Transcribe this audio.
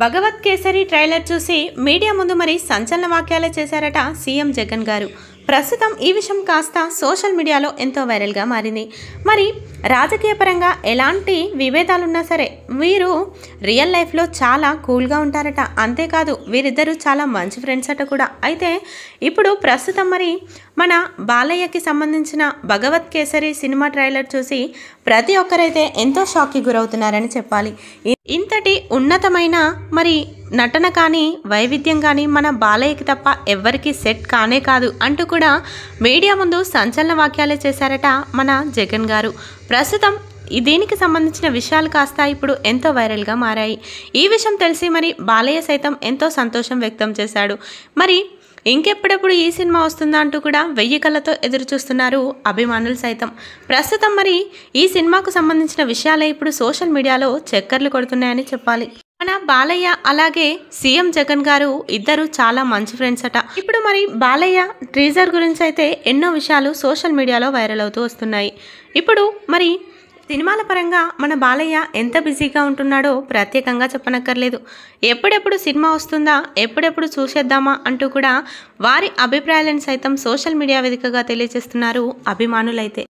భగవత్ Kesari trailer చూసి media ముందు మరి సంచలన వాక్యాలు చేశారట సీఎం జగన్ గారు ప్రస్తుతం ఈ విషయం కాస్త సోషల్ మీడియాలో ఎంతో వైరల్గా మారింది మరి రాజకీయపరంగా ఎలాంటి విభేదాలున్నా సరే వీరు రియల్ లైఫ్లో చాలా కూల్గా ఉంటారట అంతేకాదు వీరిద్దరూ చాలా మంచి ఫ్రెండ్స్ అట కూడా అయితే ఇప్పుడు ప్రస్తుతం మరి మన బాలయ్యకి సంబంధించిన భగవత్ కేసరి సినిమా ట్రైలర్ చూసి ప్రతి ఒక్కరైతే ఎంతో షాక్కి గురవుతున్నారని చెప్పాలి ఇంతటి ఉన్నతమైన మరి నటన కానీ వైవిధ్యం కానీ మన బాలయ్యకి తప్ప ఎవ్వరికీ సెట్ కానే కాదు అంటూ కూడా మీడియా ముందు సంచలన వాక్యాలే చేశారట మన జగన్ గారు ప్రస్తుతం దీనికి సంబంధించిన విషయాలు కాస్త ఇప్పుడు ఎంతో వైరల్గా మారాయి ఈ విషయం తెలిసి మరి బాలయ్య సైతం ఎంతో సంతోషం వ్యక్తం చేశాడు మరి ఇంకెప్పుడెప్పుడు ఈ సినిమా వస్తుందా అంటూ కూడా వెయ్యి కళ్ళతో ఎదురు చూస్తున్నారు అభిమానులు సైతం ప్రస్తుతం మరి ఈ సినిమాకు సంబంధించిన విషయాలే ఇప్పుడు సోషల్ మీడియాలో చక్కర్లు కొడుతున్నాయని చెప్పాలి మన బాలయ్య అలాగే సీఎం జగన్ గారు ఇద్దరు చాలా మంచి ఫ్రెండ్స్ అట ఇప్పుడు మరి బాలయ్య ట్రీజర్ గురించి అయితే ఎన్నో విషయాలు సోషల్ మీడియాలో వైరల్ అవుతూ వస్తున్నాయి ఇప్పుడు మరి సినిమాల పరంగా మన బాలయ్య ఎంత బిజీగా ఉంటున్నాడో ప్రత్యేకంగా చెప్పనక్కర్లేదు ఎప్పుడెప్పుడు సినిమా వస్తుందా ఎప్పుడెప్పుడు చూసేద్దామా అంటూ కూడా వారి అభిప్రాయాలను సైతం సోషల్ మీడియా వేదికగా తెలియజేస్తున్నారు అభిమానులైతే